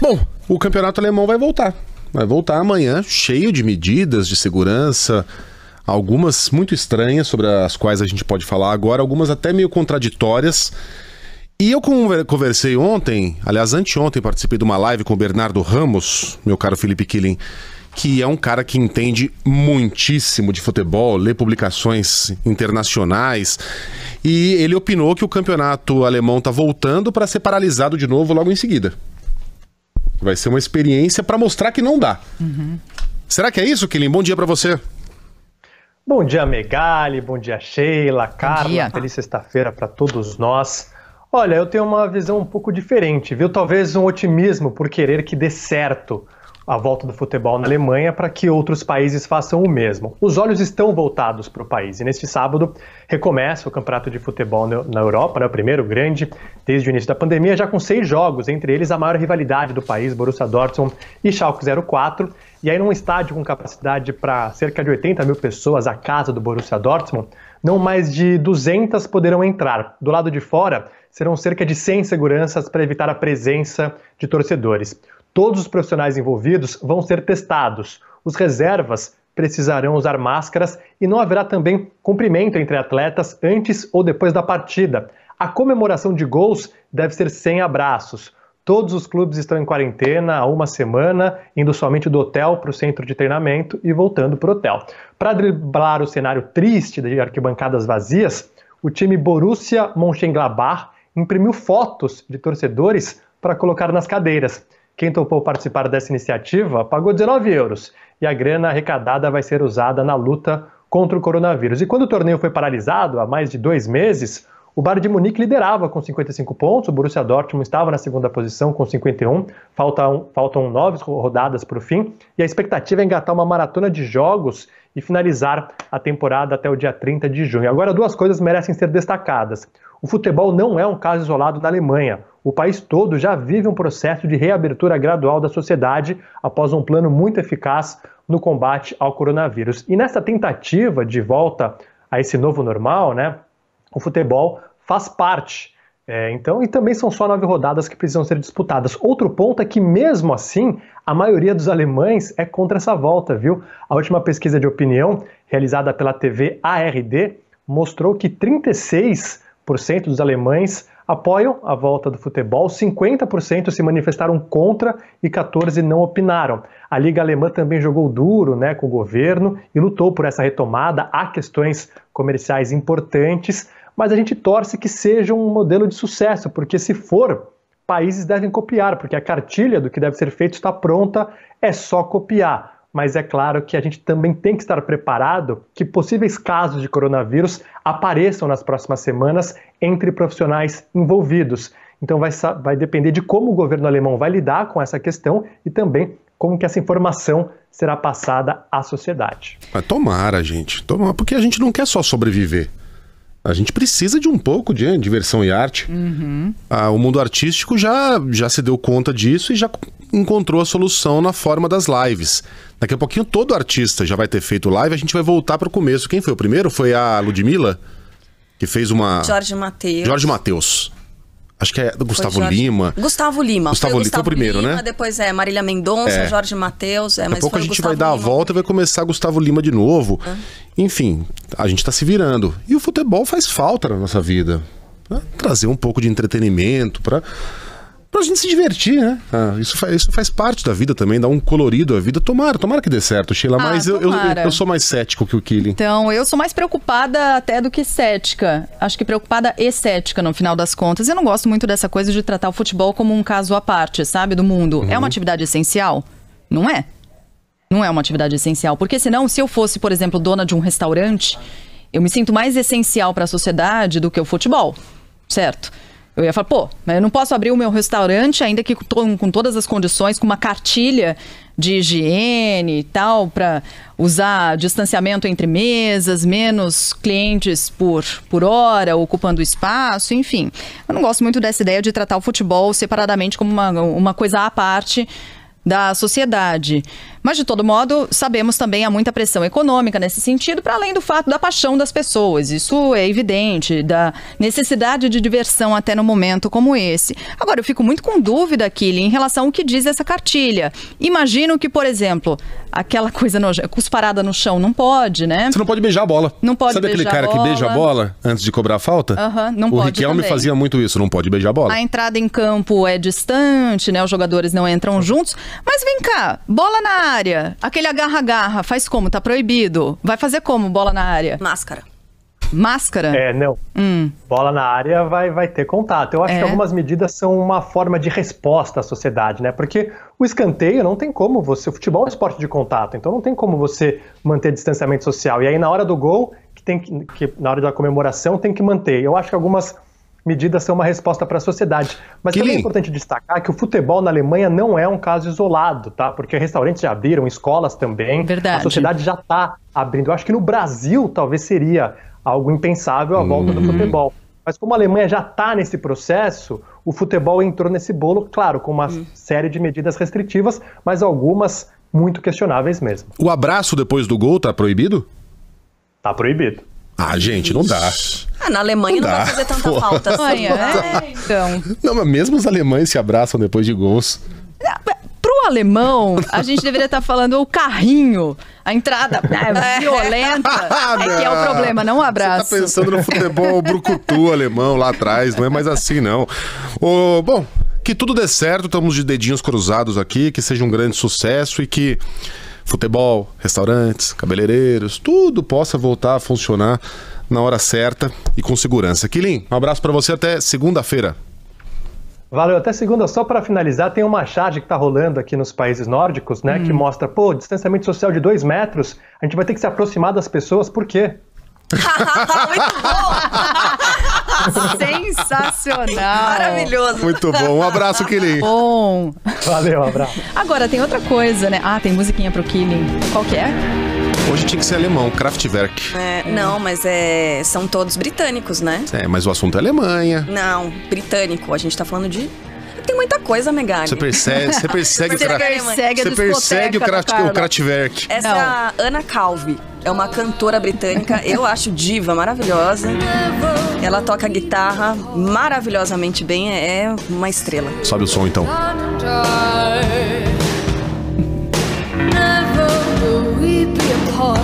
Bom, o campeonato alemão vai voltar. Vai voltar amanhã, cheio de medidas de segurança, algumas muito estranhas, sobre as quais a gente pode falar agora, algumas até meio contraditórias. E eu conversei ontem, aliás, anteontem, participei de uma live com o Bernardo Ramos, meu caro Felipe Killing, que é um cara que entende muitíssimo de futebol, lê publicações internacionais, e ele opinou que o campeonato alemão está voltando para ser paralisado de novo logo em seguida. Vai ser uma experiência para mostrar que não dá. Uhum. Será que é isso, Kilim? Bom dia para você. Bom dia, Megali. Bom dia, Sheila, Carla. Dia. Feliz sexta-feira para todos nós. Olha, eu tenho uma visão um pouco diferente, viu? Talvez um otimismo por querer que dê certo a volta do futebol na Alemanha para que outros países façam o mesmo. Os olhos estão voltados para o país e neste sábado recomeça o campeonato de futebol na Europa, né, o primeiro grande desde o início da pandemia, já com seis jogos, entre eles a maior rivalidade do país, Borussia Dortmund e Schalke 04. E aí num estádio com capacidade para cerca de 80 mil pessoas, a casa do Borussia Dortmund, não mais de 200 poderão entrar. Do lado de fora, serão cerca de 100 seguranças para evitar a presença de torcedores. Todos os profissionais envolvidos vão ser testados. Os reservas precisarão usar máscaras e não haverá também cumprimento entre atletas antes ou depois da partida. A comemoração de gols deve ser sem abraços. Todos os clubes estão em quarentena há uma semana, indo somente do hotel para o centro de treinamento e voltando para o hotel. Para driblar o cenário triste de arquibancadas vazias, o time Borussia Mönchengladbach imprimiu fotos de torcedores para colocar nas cadeiras. Quem topou participar dessa iniciativa pagou 19 euros e a grana arrecadada vai ser usada na luta contra o coronavírus. E quando o torneio foi paralisado há mais de dois meses, o Bayern de Munique liderava com 55 pontos, o Borussia Dortmund estava na segunda posição com 51, faltam, faltam nove rodadas para o fim, e a expectativa é engatar uma maratona de jogos e finalizar a temporada até o dia 30 de junho. Agora, duas coisas merecem ser destacadas. O futebol não é um caso isolado na Alemanha. O país todo já vive um processo de reabertura gradual da sociedade após um plano muito eficaz no combate ao coronavírus. E nessa tentativa de volta a esse novo normal, né? o futebol faz parte. É, então, e também são só nove rodadas que precisam ser disputadas. Outro ponto é que, mesmo assim, a maioria dos alemães é contra essa volta, viu? A última pesquisa de opinião, realizada pela TV ARD, mostrou que 36% dos alemães apoiam a volta do futebol, 50% se manifestaram contra e 14 não opinaram. A Liga Alemã também jogou duro, né, com o governo e lutou por essa retomada. Há questões comerciais importantes, mas a gente torce que seja um modelo de sucesso, porque se for, países devem copiar, porque a cartilha do que deve ser feito está pronta, é só copiar mas é claro que a gente também tem que estar preparado que possíveis casos de coronavírus apareçam nas próximas semanas entre profissionais envolvidos. Então vai, vai, depender de como o governo alemão vai lidar com essa questão e também como que essa informação será passada à sociedade. Mas tomara, gente, tomara, porque a gente não quer só sobreviver. A gente precisa de um pouco de diversão e arte. Uhum. Ah, o mundo artístico já, já se deu conta disso e já encontrou a solução na forma das lives. Daqui a pouquinho todo artista já vai ter feito live, a gente vai voltar para o começo. Quem foi o primeiro? Foi a Ludmilla, que fez uma... Jorge Matheus. Jorge Matheus. Acho que é do Gustavo Jorge... Lima. Gustavo Lima. Gustavo, foi Gustavo foi o primeiro, Lima, né? Depois é Marília Mendonça, é. Jorge Matheus. É, Daqui a pouco a gente vai dar Lima. a volta e vai começar Gustavo Lima de novo. Enfim, a gente está se virando. E o futebol faz falta na nossa vida. Né? Trazer um pouco de entretenimento para pra gente se divertir, né? Ah, isso, faz, isso faz parte da vida também, dá um colorido à vida. Tomara, tomara que dê certo, Sheila, ah, mas eu, eu, eu, sou mais cético que o Killing. Então, eu sou mais preocupada até do que cética. Acho que preocupada e cética, no final das contas. Eu não gosto muito dessa coisa de tratar o futebol como um caso à parte, sabe, do mundo. Uhum. É uma uhum. atividade essencial? Não é. Não é uma atividade essencial. Porque senão, se eu fosse, por exemplo, dona de um restaurante, eu me sinto mais essencial para a sociedade do que o futebol, certo? Eu ia falar, pô, eu não posso abrir o meu restaurante, ainda que com, com todas as condições, com uma cartilha de higiene e tal, para usar distanciamento entre mesas, menos clientes por, por hora, ocupando espaço, enfim. Eu não gosto muito dessa ideia de tratar o futebol separadamente como uma, uma coisa à parte da sociedade. Mas, de todo modo, sabemos também há muita pressão econômica nesse sentido, para além do fato da paixão das pessoas. Isso é evidente, da necessidade de diversão até no momento como esse. Agora, eu fico muito com dúvida, Kili, em relação ao que diz essa cartilha. Imagino que, por exemplo, aquela coisa noja, cusparada no chão não pode, né? Você não pode beijar a bola. Não pode Sabe aquele cara que beija a bola antes de cobrar a falta? Uhum, não o pode. O Riquelme também. fazia muito isso, não pode beijar a bola. A entrada em campo é distante, né? Os jogadores não entram juntos. Mas vem cá, bola na área. Aquele agarra-garra, faz como? Tá proibido. Vai fazer como bola na área? Máscara. Máscara? É, não. Hum. Bola na área vai, vai ter contato. Eu acho é. que algumas medidas são uma forma de resposta à sociedade, né? Porque o escanteio não tem como você. O futebol é um esporte de contato, então não tem como você manter distanciamento social. E aí, na hora do gol, que tem que, que na hora da comemoração, tem que manter. Eu acho que algumas medidas são uma resposta para a sociedade. Mas que também é importante destacar que o futebol na Alemanha não é um caso isolado, tá? Porque restaurantes já abriram, escolas também. Verdade. A sociedade já está abrindo. Eu acho que no Brasil talvez seria algo impensável a volta uhum. do futebol. Mas como a Alemanha já está nesse processo, o futebol entrou nesse bolo, claro, com uma uhum. série de medidas restritivas, mas algumas muito questionáveis mesmo. O abraço depois do gol está proibido? Está proibido. Ah, gente, não dá. Ah, na Alemanha não, não vai fazer tanta Pô. falta assim, né? é, então. Não, mas mesmo os alemães se abraçam depois de gols. Ah, pro alemão, a gente deveria estar tá falando o carrinho, a entrada né, é, violenta, é que é o problema, não o um abraço. Você tá pensando no futebol brucutu alemão lá atrás, não é mais assim não. O bom, que tudo dê certo, estamos de dedinhos cruzados aqui, que seja um grande sucesso e que futebol, restaurantes, cabeleireiros, tudo possa voltar a funcionar na hora certa e com segurança. Quilim, um abraço para você até segunda-feira. Valeu, até segunda. Só para finalizar, tem uma charge que está rolando aqui nos países nórdicos, né? Hum. Que mostra, pô, distanciamento social de dois metros, a gente vai ter que se aproximar das pessoas, por quê? Muito bom! Sensacional! Maravilhoso! Muito bom. Um abraço, Killing. Bom! Valeu, um abraço. Agora, tem outra coisa, né? Ah, tem musiquinha pro Killing. Qual que é? Hoje tinha que ser alemão, Kraftwerk. É, não, mas é, são todos britânicos, né? É, mas o assunto é Alemanha. Não, britânico. A gente tá falando de tem muita coisa, Megali. Você persegue, você persegue, você persegue, você persegue o, craft, o tá Kraftwerk. Essa Não. Ana Calvi é uma cantora britânica, eu acho diva, maravilhosa. Ela toca guitarra maravilhosamente bem, é uma estrela. Sobe o som então.